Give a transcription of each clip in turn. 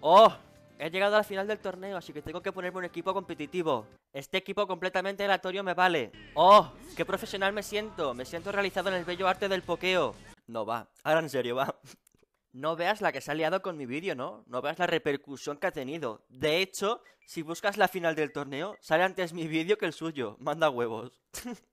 ¡Oh! He llegado a la final del torneo, así que tengo que ponerme un equipo competitivo. Este equipo completamente aleatorio me vale. ¡Oh! ¡Qué profesional me siento! Me siento realizado en el bello arte del pokeo. No va, ahora en serio va. No veas la que se ha liado con mi vídeo, ¿no? No veas la repercusión que ha tenido. De hecho, si buscas la final del torneo, sale antes mi vídeo que el suyo. Manda huevos.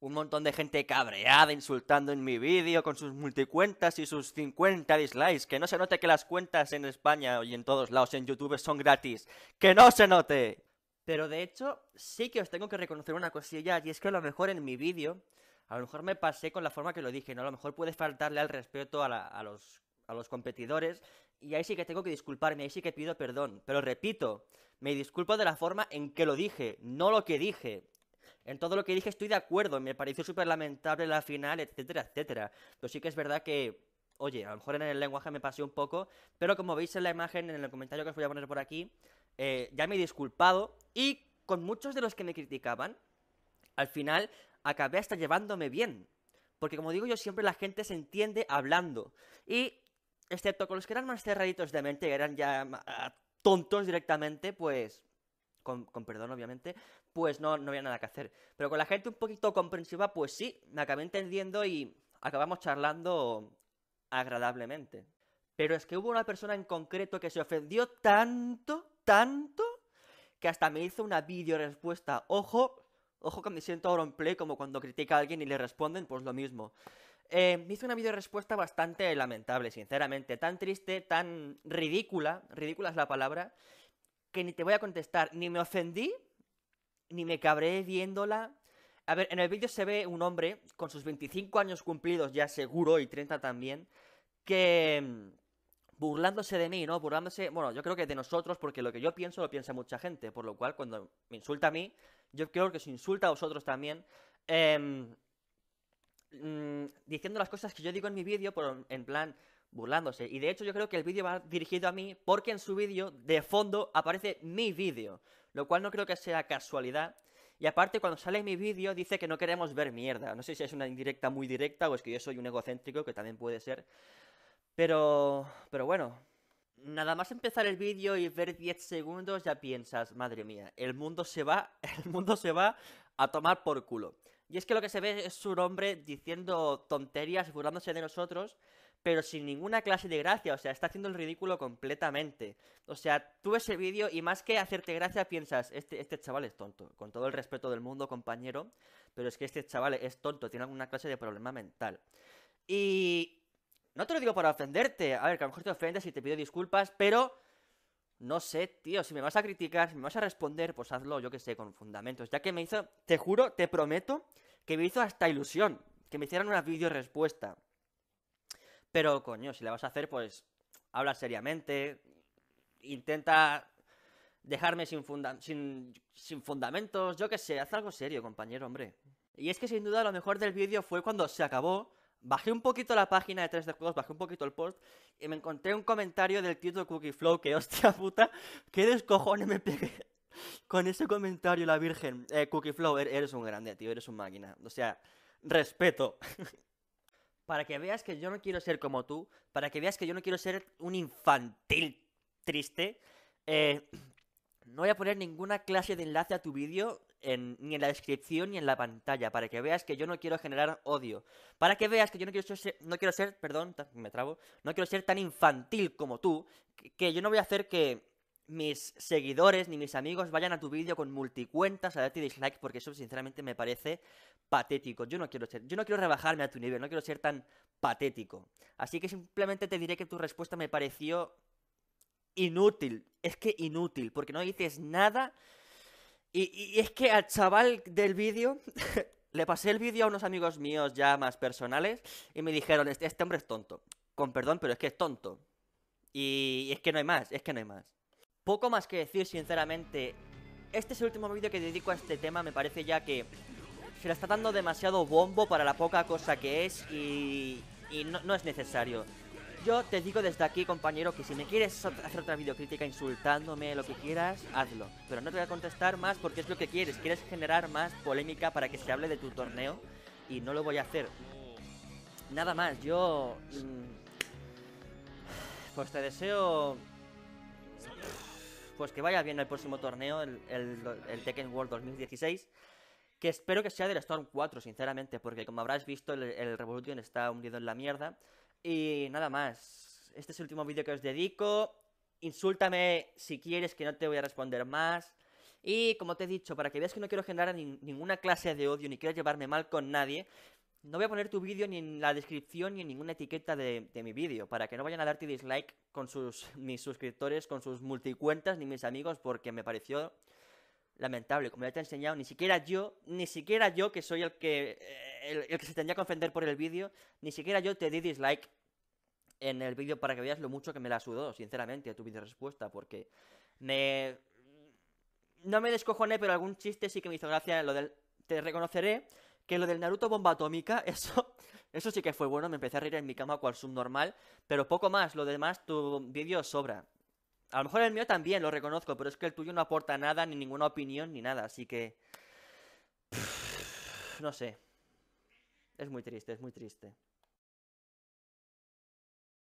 un montón de gente cabreada, insultando en mi vídeo con sus multicuentas y sus 50 dislikes. Que no se note que las cuentas en España y en todos lados en YouTube son gratis. Que no se note. Pero de hecho, sí que os tengo que reconocer una cosilla, y es que a lo mejor en mi vídeo, a lo mejor me pasé con la forma que lo dije, ¿no? A lo mejor puede faltarle al respeto a, los, a los competidores, y ahí sí que tengo que disculparme, ahí sí que pido perdón. Pero repito, me disculpo de la forma en que lo dije, no lo que dije. En todo lo que dije estoy de acuerdo, me pareció súper lamentable la final, etcétera, etcétera. Pero sí que es verdad que, oye, a lo mejor en el lenguaje me pasé un poco, pero como veis en la imagen, en el comentario que os voy a poner por aquí, eh, ya me he disculpado y con muchos de los que me criticaban, al final acabé hasta llevándome bien. Porque como digo yo, siempre la gente se entiende hablando. Y excepto con los que eran más cerraditos de mente, que eran ya tontos directamente, pues con, perdón obviamente, pues no, no había nada que hacer. Pero con la gente un poquito comprensiva, pues sí, me acabé entendiendo y acabamos charlando agradablemente. Pero es que hubo una persona en concreto que se ofendió tanto, tanto, que hasta me hizo una video respuesta. Ojo, ojo que me siento ahora en play como cuando critica a alguien y le responden, pues lo mismo. Eh, me hizo una video respuesta bastante lamentable, sinceramente. Tan triste, tan ridícula, ridícula es la palabra, que ni te voy a contestar, ni me ofendí, ni me cabré viéndola. A ver, en el vídeo se ve un hombre con sus 25 años cumplidos ya seguro y 30 también, que mm, burlándose de mí, ¿no? Burlándose, bueno, yo creo que de nosotros, porque lo que yo pienso lo piensa mucha gente, por lo cual cuando me insulta a mí, yo creo que os insulta a vosotros también, em, mm, diciendo las cosas que yo digo en mi vídeo, en plan, burlándose. Y de hecho yo creo que el vídeo va dirigido a mí porque en su vídeo de fondo aparece mi vídeo, lo cual no creo que sea casualidad. Y aparte cuando sale mi vídeo dice que no queremos ver mierda. No sé si es una indirecta muy directa o es que yo soy un egocéntrico, que también puede ser. Pero... pero bueno. Nada más empezar el vídeo y ver 10 segundos ya piensas, madre mía, el mundo se va, el mundo se va a tomar por culo. Y es que lo que se ve es su hombre diciendo tonterías, burlándose de nosotros, pero sin ninguna clase de gracia, o sea, está haciendo el ridículo completamente. O sea, tú ves el vídeo y más que hacerte gracia piensas, este, este chaval es tonto, con todo el respeto del mundo, compañero, pero es que este chaval es tonto, tiene alguna clase de problema mental. Y... No te lo digo para ofenderte, a ver, que a lo mejor te ofendes y te pido disculpas, pero no sé, tío, si me vas a criticar, si me vas a responder, pues hazlo, yo que sé, con fundamentos. Ya que me hizo, te juro, te prometo, que me hizo hasta ilusión que me hicieran una vídeo respuesta. Pero, coño, si la vas a hacer, pues habla seriamente, intenta dejarme sin, sin, sin fundamentos, yo que sé, haz algo serio, compañero, hombre. Y es que sin duda lo mejor del vídeo fue cuando se acabó Bajé un poquito la página de 3 de juegos, bajé un poquito el post y me encontré un comentario del título Cookie Flow que hostia puta, qué descojones me pegué con ese comentario la virgen. Eh, Cookie Flow, er-, eres un grande, tío, eres un máquina. O sea, respeto. para que veas que yo no quiero ser como tú, para que veas que yo no quiero ser un infantil triste, eh, no voy a poner ninguna clase de enlace a tu vídeo en, ni en la descripción ni en la pantalla, para que veas que yo no quiero generar odio, para que veas que yo no quiero ser, no quiero ser perdón, me trabo, no quiero ser tan infantil como tú, que, yo no voy a hacer que mis seguidores ni mis amigos vayan a tu vídeo con multicuentas a darte dislike porque eso sinceramente me parece patético. Yo no quiero ser, yo no quiero rebajarme a tu nivel, no quiero ser tan patético. Así que simplemente te diré que tu respuesta me pareció inútil, es que inútil, porque no dices nada y, es que al chaval del vídeo le pasé el vídeo a unos amigos míos ya más personales y me dijeron, este, este hombre es tonto. Con perdón, pero es que es tonto. Y, es que no hay más, es que no hay más. Poco más que decir, sinceramente. Este es el último vídeo que dedico a este tema, me parece ya que se le está dando demasiado bombo para la poca cosa que es y, no es necesario. Yo te digo desde aquí, compañero, que si me quieres hacer otra videocrítica insultándome, lo que quieras, hazlo. Pero no te voy a contestar más porque es lo que quieres. Quieres generar más polémica para que se hable de tu torneo y no lo voy a hacer. Nada más, yo... Mm, pues te deseo... Pues que vaya bien el próximo torneo, el, Tekken World 2016 que espero que sea del Storm 4, sinceramente, porque como habrás visto, el, Revolution está hundido en la mierda. Y nada más. Este es el último vídeo que os dedico. Insúltame si quieres, que no te voy a responder más. Y como te he dicho, para que veas que no quiero generar ninguna clase de odio ni quiero llevarme mal con nadie, no voy a poner tu vídeo ni en la descripción ni en ninguna etiqueta de, mi vídeo, para que no vayan a darte dislike con sus, mis suscriptores, con sus multicuentas, ni mis amigos, porque me pareció lamentable. Como ya te he enseñado, ni siquiera yo, ni siquiera yo, que soy el que, eh, el, que se tendría que ofender por el vídeo, ni siquiera yo te di dislike en el vídeo para que veas lo mucho que me la sudó, sinceramente, tu vídeo respuesta, porque me... No me descojoné, pero algún chiste sí que me hizo gracia lo Te reconoceré que lo del Naruto bomba atómica, eso, eso sí que fue bueno, me empecé a reír en mi cama cual subnormal, pero poco más, lo demás tu vídeo sobra. A lo mejor el mío también, lo reconozco, pero es que el tuyo no aporta nada, ni ninguna opinión, ni nada. Así que... no sé. Es muy triste, es muy triste.